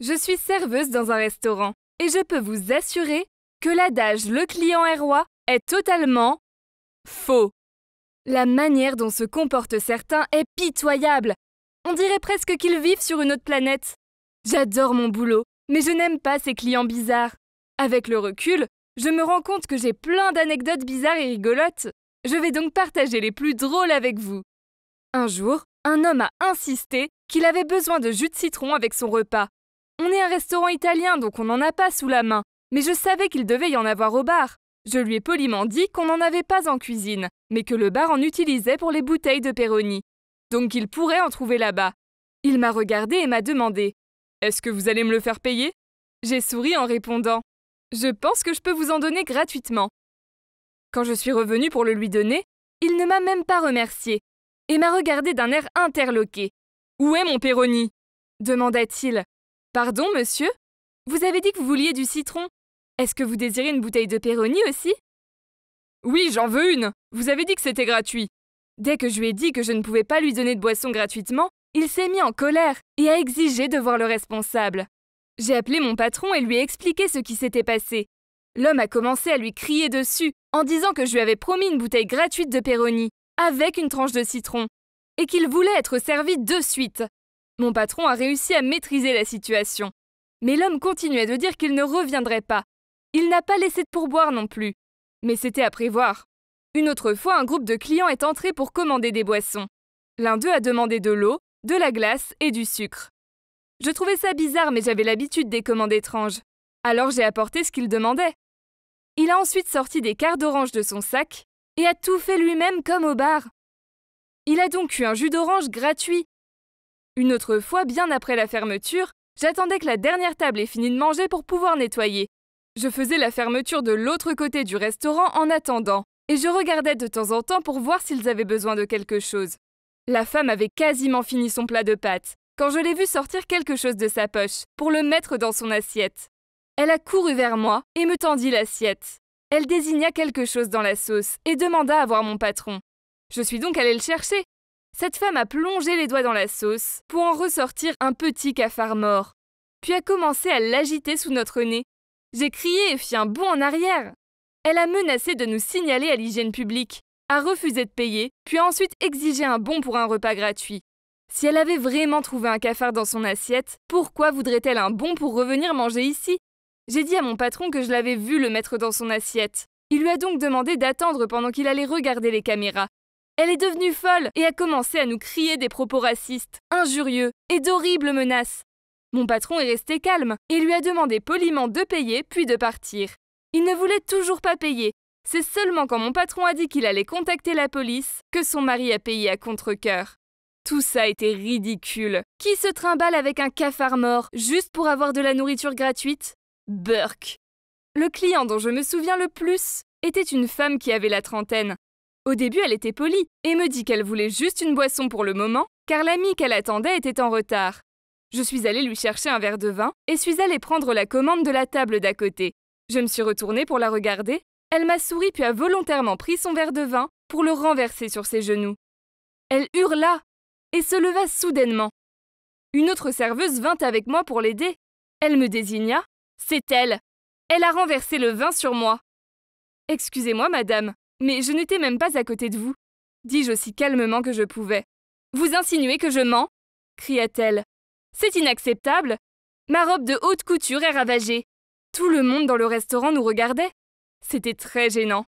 Je suis serveuse dans un restaurant et je peux vous assurer que l'adage le client est roi est totalement faux. La manière dont se comportent certains est pitoyable. On dirait presque qu'ils vivent sur une autre planète. J'adore mon boulot, mais je n'aime pas ces clients bizarres. Avec le recul, je me rends compte que j'ai plein d'anecdotes bizarres et rigolotes. Je vais donc partager les plus drôles avec vous. Un jour, un homme a insisté qu'il avait besoin de jus de citron avec son repas. On est un restaurant italien, donc on n'en a pas sous la main. Mais je savais qu'il devait y en avoir au bar. Je lui ai poliment dit qu'on n'en avait pas en cuisine, mais que le bar en utilisait pour les bouteilles de Peroni. Donc il pourrait en trouver là-bas. Il m'a regardé et m'a demandé Est-ce que vous allez me le faire payer J'ai souri en répondant Je pense que je peux vous en donner gratuitement. Quand je suis revenue pour le lui donner, il ne m'a même pas remercié et m'a regardé d'un air interloqué. Où est mon Peroni demanda-t-il. Pardon, monsieur Vous avez dit que vous vouliez du citron. Est-ce que vous désirez une bouteille de Péroni aussi Oui, j'en veux une Vous avez dit que c'était gratuit Dès que je lui ai dit que je ne pouvais pas lui donner de boisson gratuitement, il s'est mis en colère et a exigé de voir le responsable. J'ai appelé mon patron et lui ai expliqué ce qui s'était passé. L'homme a commencé à lui crier dessus en disant que je lui avais promis une bouteille gratuite de Péroni, avec une tranche de citron, et qu'il voulait être servi de suite, mon patron a réussi à maîtriser la situation. Mais l'homme continuait de dire qu'il ne reviendrait pas. Il n'a pas laissé de pourboire non plus. Mais c'était à prévoir. Une autre fois, un groupe de clients est entré pour commander des boissons. L'un d'eux a demandé de l'eau, de la glace et du sucre. Je trouvais ça bizarre, mais j'avais l'habitude des commandes étranges. Alors j'ai apporté ce qu'il demandait. Il a ensuite sorti des quarts d'orange de son sac et a tout fait lui-même comme au bar. Il a donc eu un jus d'orange gratuit une autre fois, bien après la fermeture, j'attendais que la dernière table ait fini de manger pour pouvoir nettoyer. Je faisais la fermeture de l'autre côté du restaurant en attendant, et je regardais de temps en temps pour voir s'ils avaient besoin de quelque chose. La femme avait quasiment fini son plat de pâtes, quand je l'ai vue sortir quelque chose de sa poche, pour le mettre dans son assiette. Elle a couru vers moi et me tendit l'assiette. Elle désigna quelque chose dans la sauce et demanda à voir mon patron. Je suis donc allée le chercher, cette femme a plongé les doigts dans la sauce pour en ressortir un petit cafard mort, puis a commencé à l'agiter sous notre nez. J'ai crié et fit un bond en arrière. Elle a menacé de nous signaler à l'hygiène publique, a refusé de payer, puis a ensuite exigé un bon pour un repas gratuit. Si elle avait vraiment trouvé un cafard dans son assiette, pourquoi voudrait-elle un bon pour revenir manger ici J'ai dit à mon patron que je l'avais vu le mettre dans son assiette. Il lui a donc demandé d'attendre pendant qu'il allait regarder les caméras, elle est devenue folle et a commencé à nous crier des propos racistes, injurieux et d'horribles menaces. Mon patron est resté calme et lui a demandé poliment de payer puis de partir. Il ne voulait toujours pas payer. C'est seulement quand mon patron a dit qu'il allait contacter la police que son mari a payé à contre Tout ça était ridicule. Qui se trimballe avec un cafard mort juste pour avoir de la nourriture gratuite Burke. Le client dont je me souviens le plus était une femme qui avait la trentaine, au début, elle était polie et me dit qu'elle voulait juste une boisson pour le moment, car l'ami qu'elle attendait était en retard. Je suis allée lui chercher un verre de vin et suis allée prendre la commande de la table d'à côté. Je me suis retournée pour la regarder. Elle m'a souri puis a volontairement pris son verre de vin pour le renverser sur ses genoux. Elle hurla et se leva soudainement. Une autre serveuse vint avec moi pour l'aider. Elle me désigna. C'est elle. Elle a renversé le vin sur moi. Excusez-moi, madame, mais je n'étais même pas à côté de vous, dis-je aussi calmement que je pouvais. Vous insinuez que je mens cria-t-elle. C'est inacceptable. Ma robe de haute couture est ravagée. Tout le monde dans le restaurant nous regardait. C'était très gênant.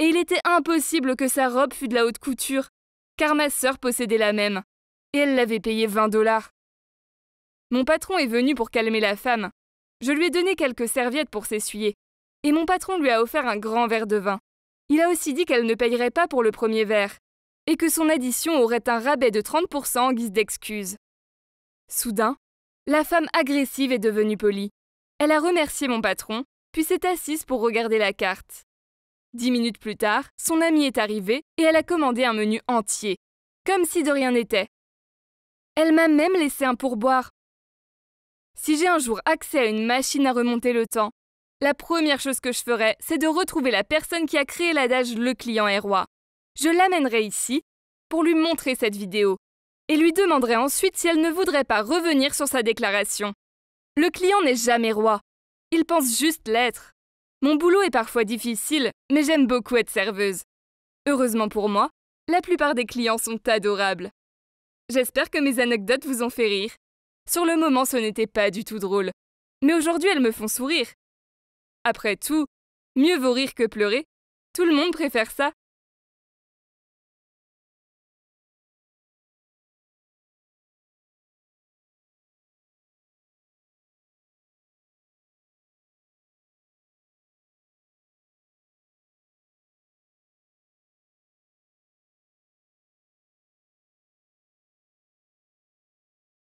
Et il était impossible que sa robe fût de la haute couture, car ma sœur possédait la même. Et elle l'avait payée 20 dollars. Mon patron est venu pour calmer la femme. Je lui ai donné quelques serviettes pour s'essuyer. Et mon patron lui a offert un grand verre de vin. Il a aussi dit qu'elle ne payerait pas pour le premier verre, et que son addition aurait un rabais de 30% en guise d'excuse. Soudain, la femme agressive est devenue polie. Elle a remercié mon patron, puis s'est assise pour regarder la carte. Dix minutes plus tard, son amie est arrivée et elle a commandé un menu entier, comme si de rien n'était. Elle m'a même laissé un pourboire. Si j'ai un jour accès à une machine à remonter le temps, la première chose que je ferai, c'est de retrouver la personne qui a créé l'adage Le client est roi. Je l'amènerai ici pour lui montrer cette vidéo et lui demanderai ensuite si elle ne voudrait pas revenir sur sa déclaration. Le client n'est jamais roi, il pense juste l'être. Mon boulot est parfois difficile, mais j'aime beaucoup être serveuse. Heureusement pour moi, la plupart des clients sont adorables. J'espère que mes anecdotes vous ont fait rire. Sur le moment, ce n'était pas du tout drôle. Mais aujourd'hui, elles me font sourire. Après tout, mieux vaut rire que pleurer. Tout le monde préfère ça.